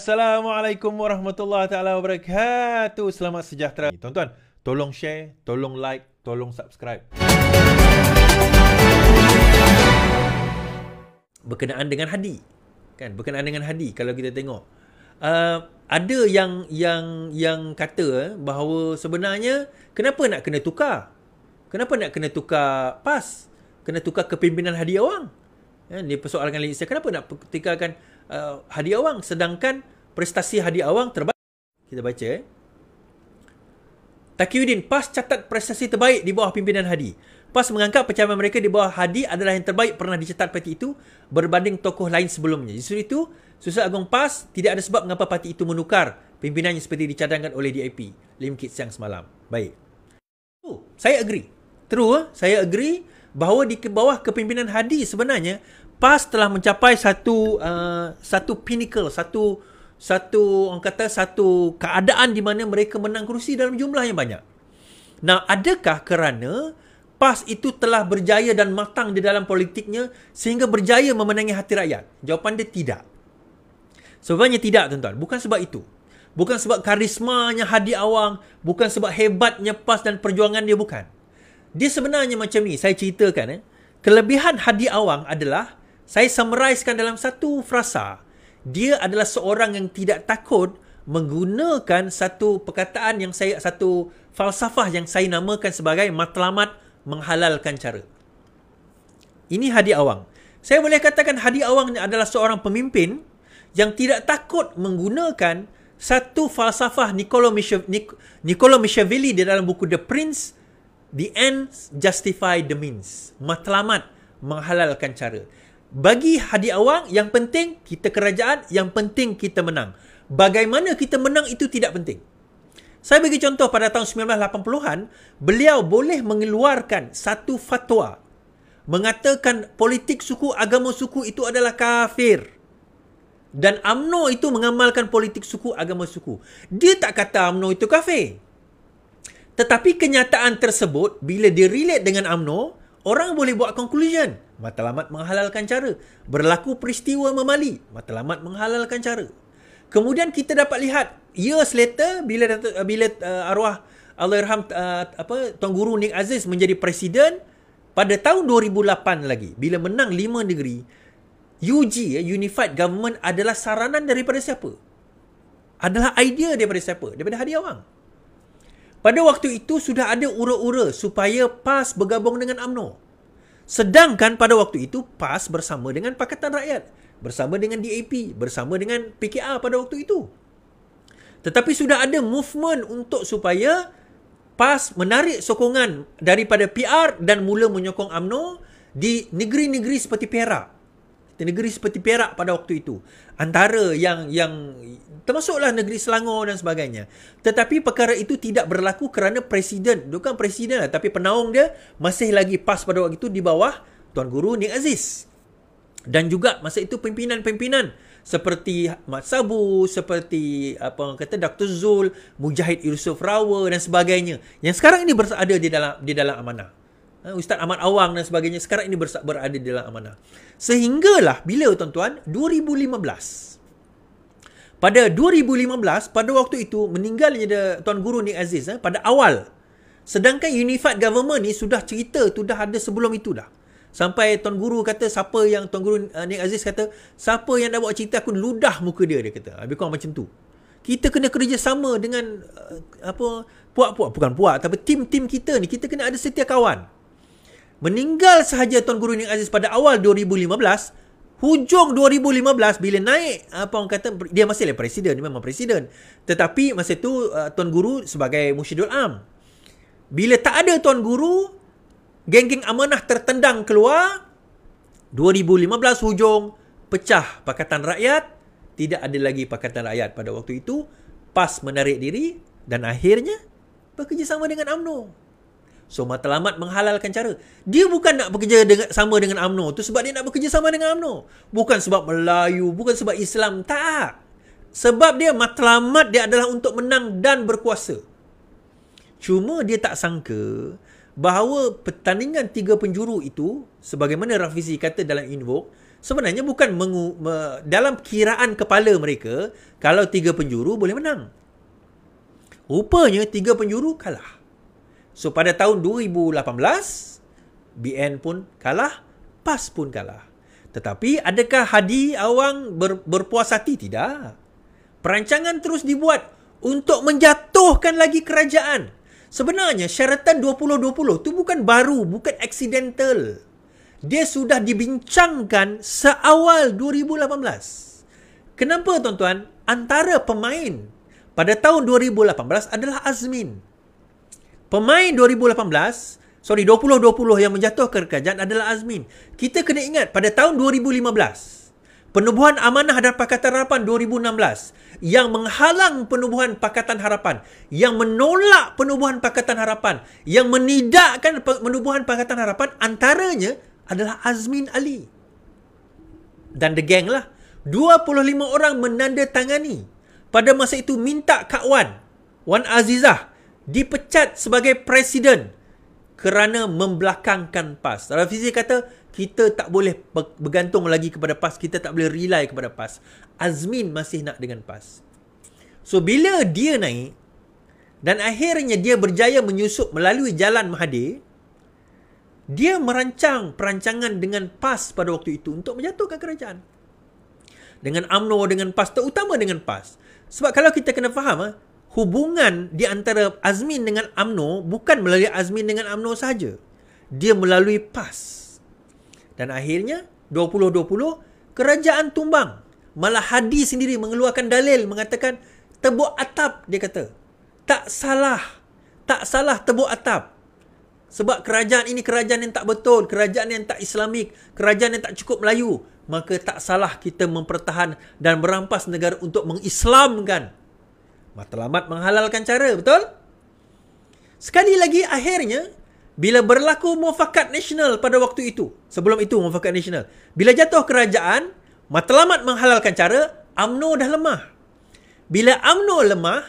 Assalamualaikum warahmatullahi taala wabarakatuh. Selamat sejahtera. Tuan-tuan, tolong share, tolong like, tolong subscribe. Berkenaan dengan hadi. Kan? Berkenaan dengan hadi kalau kita tengok. Uh, ada yang yang yang kata eh, bahawa sebenarnya kenapa nak kena tukar? Kenapa nak kena tukar pas? Kena tukar kepimpinan hadi awang? Ini eh, persoalan yang lagi kenapa nak tukarkan Uh, Hadi Awang sedangkan prestasi Hadi Awang terbaik. Kita baca eh. Takiuddin PAS catat prestasi terbaik di bawah pimpinan Hadi. PAS menganggap pencapaian mereka di bawah Hadi adalah yang terbaik pernah dicatat parti itu berbanding tokoh lain sebelumnya. Justru itu, Susah Agong PAS tidak ada sebab mengapa parti itu menukar pimpinannya seperti dicadangkan oleh DIP Lim Kit Siang semalam. Baik. Oh, saya agree. True, eh? saya agree bahawa di bawah kepimpinan Hadi sebenarnya PAS telah mencapai satu uh, satu pinnacle, satu satu orang kata satu keadaan di mana mereka menang kerusi dalam jumlah yang banyak. Nah, adakah kerana PAS itu telah berjaya dan matang di dalam politiknya sehingga berjaya memenangi hati rakyat? Jawapan dia tidak. Sebenarnya tidak, tuan-tuan. Bukan sebab itu. Bukan sebab karismanya Hadi Awang, bukan sebab hebatnya PAS dan perjuangan dia, bukan. Dia sebenarnya macam ni, saya ceritakan. Eh. Kelebihan Hadi Awang adalah saya summarizekan dalam satu frasa. Dia adalah seorang yang tidak takut menggunakan satu perkataan yang saya satu falsafah yang saya namakan sebagai matlamat menghalalkan cara. Ini Hadi Awang. Saya boleh katakan Hadi Awang adalah seorang pemimpin yang tidak takut menggunakan satu falsafah Niccolo Machiavelli di dalam buku The Prince The ends justify the means. Matlamat menghalalkan cara bagi Hadiah Awang yang penting kita kerajaan yang penting kita menang bagaimana kita menang itu tidak penting saya bagi contoh pada tahun 1980-an beliau boleh mengeluarkan satu fatwa mengatakan politik suku agama suku itu adalah kafir dan AMNO itu mengamalkan politik suku agama suku dia tak kata AMNO itu kafir tetapi kenyataan tersebut bila dia dengan AMNO Orang boleh buat conclusion. Matlamat menghalalkan cara. Berlaku peristiwa memali. Matlamat menghalalkan cara. Kemudian kita dapat lihat years later bila uh, bila uh, arwah Allahyarham uh, apa Tuan Guru Nik Aziz menjadi presiden pada tahun 2008 lagi bila menang lima negeri UG ya, Unified Government adalah saranan daripada siapa? Adalah idea daripada siapa? Daripada Hadi Awang. Pada waktu itu sudah ada ura-ura supaya PAS bergabung dengan AMNO. Sedangkan pada waktu itu PAS bersama dengan Pakatan Rakyat, bersama dengan DAP, bersama dengan PKR pada waktu itu. Tetapi sudah ada movement untuk supaya PAS menarik sokongan daripada PR dan mula menyokong AMNO di negeri-negeri seperti Perak negeri seperti Perak pada waktu itu antara yang yang termasuklah negeri Selangor dan sebagainya tetapi perkara itu tidak berlaku kerana presiden bukan presiden lah tapi penaung dia masih lagi PAS pada waktu itu di bawah Tuan Guru Nik Aziz dan juga masa itu pimpinan-pimpinan seperti Mat Sabu, seperti apa orang kata Dr. Zul, Mujahid Yusuf Rawa dan sebagainya yang sekarang ini berada di dalam di dalam amanah. Eh, Ustaz Ahmad Awang dan sebagainya sekarang ini berada dalam amanah. Sehinggalah bila tuan-tuan 2015. Pada 2015 pada waktu itu meninggalnya dia, tuan guru ni Aziz eh, pada awal. Sedangkan unified government ni sudah cerita tu dah ada sebelum itu dah. Sampai tuan guru kata siapa yang tuan guru uh, eh, Nik Aziz kata siapa yang dah buat cerita aku ludah muka dia dia kata. Habis kurang macam tu. Kita kena kerjasama dengan uh, apa puak-puak bukan puak tapi tim-tim kita ni kita kena ada setia kawan meninggal sahaja Tuan Guru Nik Aziz pada awal 2015, hujung 2015 bila naik apa orang kata dia masih lagi presiden, dia memang presiden. Tetapi masa tu uh, Tuan Guru sebagai Mursyidul Am. Bila tak ada Tuan Guru, geng-geng amanah tertendang keluar 2015 hujung pecah Pakatan Rakyat, tidak ada lagi Pakatan Rakyat pada waktu itu, PAS menarik diri dan akhirnya bekerjasama dengan AMNO. So matlamat menghalalkan cara. Dia bukan nak bekerja dengan, sama dengan Amno tu sebab dia nak bekerja sama dengan Amno Bukan sebab Melayu, bukan sebab Islam. Tak. Sebab dia matlamat dia adalah untuk menang dan berkuasa. Cuma dia tak sangka bahawa pertandingan tiga penjuru itu sebagaimana Rafizi kata dalam invoke sebenarnya bukan mengu, me, dalam kiraan kepala mereka kalau tiga penjuru boleh menang. Rupanya tiga penjuru kalah. So pada tahun 2018, BN pun kalah, PAS pun kalah. Tetapi adakah Hadi Awang ber, berpuas hati? Tidak. Perancangan terus dibuat untuk menjatuhkan lagi kerajaan. Sebenarnya syaratan 2020 tu bukan baru, bukan accidental. Dia sudah dibincangkan seawal 2018. Kenapa tuan-tuan? Antara pemain pada tahun 2018 adalah Azmin. Pemain 2018, sorry 2020 yang menjatuhkan kerajaan adalah Azmin. Kita kena ingat pada tahun 2015, penubuhan amanah dan Pakatan Harapan 2016 yang menghalang penubuhan Pakatan Harapan, yang menolak penubuhan Pakatan Harapan, yang menidakkan penubuhan Pakatan Harapan antaranya adalah Azmin Ali. Dan the gang lah. 25 orang menandatangani pada masa itu minta Kak Wan, Wan Azizah dipecat sebagai presiden kerana membelakangkan PAS. Dalam fizik kata, kita tak boleh bergantung lagi kepada PAS. Kita tak boleh rely kepada PAS. Azmin masih nak dengan PAS. So, bila dia naik dan akhirnya dia berjaya menyusup melalui jalan Mahathir, dia merancang perancangan dengan PAS pada waktu itu untuk menjatuhkan kerajaan. Dengan UMNO, dengan PAS, terutama dengan PAS. Sebab kalau kita kena faham, eh, hubungan di antara Azmin dengan Amno bukan melalui Azmin dengan Amno saja. Dia melalui PAS. Dan akhirnya 2020 kerajaan tumbang. Malah Hadi sendiri mengeluarkan dalil mengatakan tebu atap dia kata. Tak salah. Tak salah tebu atap. Sebab kerajaan ini kerajaan yang tak betul, kerajaan yang tak islamik, kerajaan yang tak cukup Melayu. Maka tak salah kita mempertahan dan merampas negara untuk mengislamkan Matlamat menghalalkan cara, betul? Sekali lagi akhirnya bila berlaku mufakat nasional pada waktu itu, sebelum itu mufakat nasional. Bila jatuh kerajaan, matlamat menghalalkan cara, AMNO dah lemah. Bila AMNO lemah,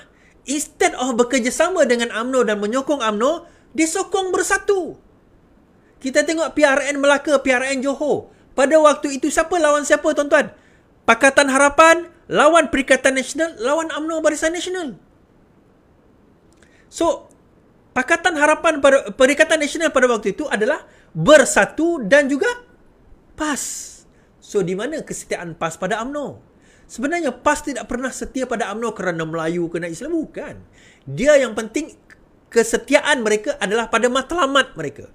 instead of bekerjasama dengan AMNO dan menyokong AMNO, disokong bersatu. Kita tengok PRN Melaka, PRN Johor. Pada waktu itu siapa lawan siapa tuan-tuan? Pakatan Harapan, lawan Perikatan Nasional, lawan UMNO Barisan Nasional. So, Pakatan Harapan pada Perikatan Nasional pada waktu itu adalah bersatu dan juga PAS. So, di mana kesetiaan PAS pada UMNO? Sebenarnya PAS tidak pernah setia pada UMNO kerana Melayu kena Islam. Bukan. Dia yang penting kesetiaan mereka adalah pada matlamat mereka.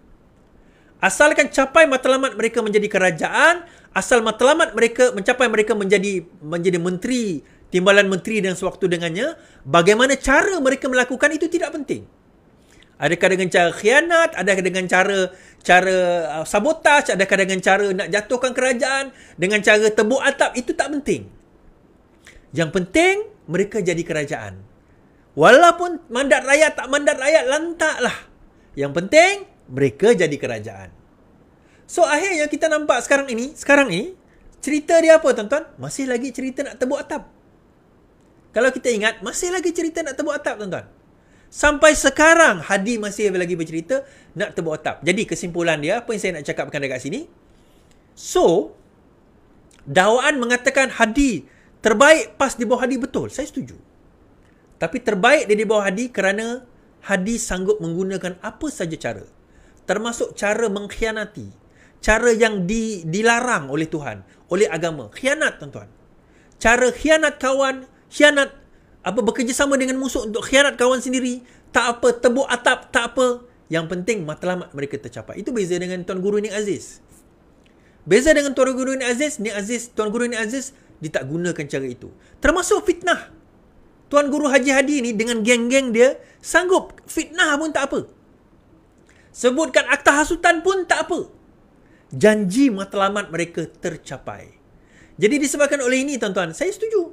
Asalkan capai matlamat mereka menjadi kerajaan, asal matlamat mereka mencapai mereka menjadi menjadi menteri, timbalan menteri dan sewaktu dengannya, bagaimana cara mereka melakukan itu tidak penting. Adakah dengan cara khianat, adakah dengan cara cara uh, sabotaj, adakah dengan cara nak jatuhkan kerajaan, dengan cara tebuk atap, itu tak penting. Yang penting, mereka jadi kerajaan. Walaupun mandat rakyat tak mandat rakyat, lantaklah. Yang penting, mereka jadi kerajaan. So akhirnya kita nampak sekarang ini, sekarang ini cerita dia apa tuan-tuan? Masih lagi cerita nak tebuk atap. Kalau kita ingat, masih lagi cerita nak tebuk atap tuan-tuan. Sampai sekarang Hadi masih lagi bercerita nak tebuk atap. Jadi kesimpulan dia apa yang saya nak cakapkan dekat sini? So dakwaan mengatakan Hadi terbaik pas di bawah Hadi betul. Saya setuju. Tapi terbaik dia di bawah Hadi kerana Hadi sanggup menggunakan apa saja cara termasuk cara mengkhianati cara yang di, dilarang oleh Tuhan oleh agama khianat tuan-tuan cara khianat kawan khianat apa bekerjasama dengan musuh untuk khianat kawan sendiri tak apa tebuk atap tak apa yang penting matlamat mereka tercapai itu beza dengan tuan guru ni Aziz beza dengan tuan guru ni Aziz ni Aziz tuan guru ni Aziz dia tak gunakan cara itu termasuk fitnah tuan guru Haji Hadi ni dengan geng-geng dia sanggup fitnah pun tak apa Sebutkan akta hasutan pun tak apa. Janji matlamat mereka tercapai. Jadi disebabkan oleh ini tuan-tuan, saya setuju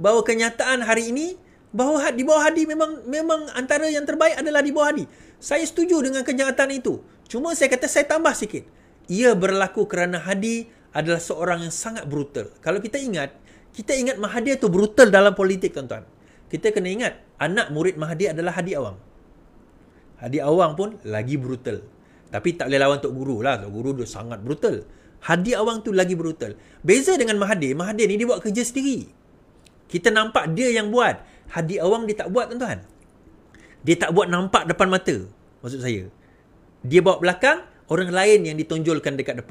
bahawa kenyataan hari ini bahawa di bawah hadi memang memang antara yang terbaik adalah di bawah hadi. Saya setuju dengan kenyataan itu. Cuma saya kata saya tambah sikit. Ia berlaku kerana hadi adalah seorang yang sangat brutal. Kalau kita ingat, kita ingat Mahathir tu brutal dalam politik tuan-tuan. Kita kena ingat, anak murid Mahathir adalah hadi awam. Hadi Awang pun lagi brutal. Tapi tak boleh lawan Tok Guru lah. Tok Guru dia sangat brutal. Hadi Awang tu lagi brutal. Beza dengan Mahathir. Mahathir ni dia buat kerja sendiri. Kita nampak dia yang buat. Hadi Awang dia tak buat tuan-tuan. Dia tak buat nampak depan mata. Maksud saya. Dia bawa belakang orang lain yang ditonjolkan dekat depan.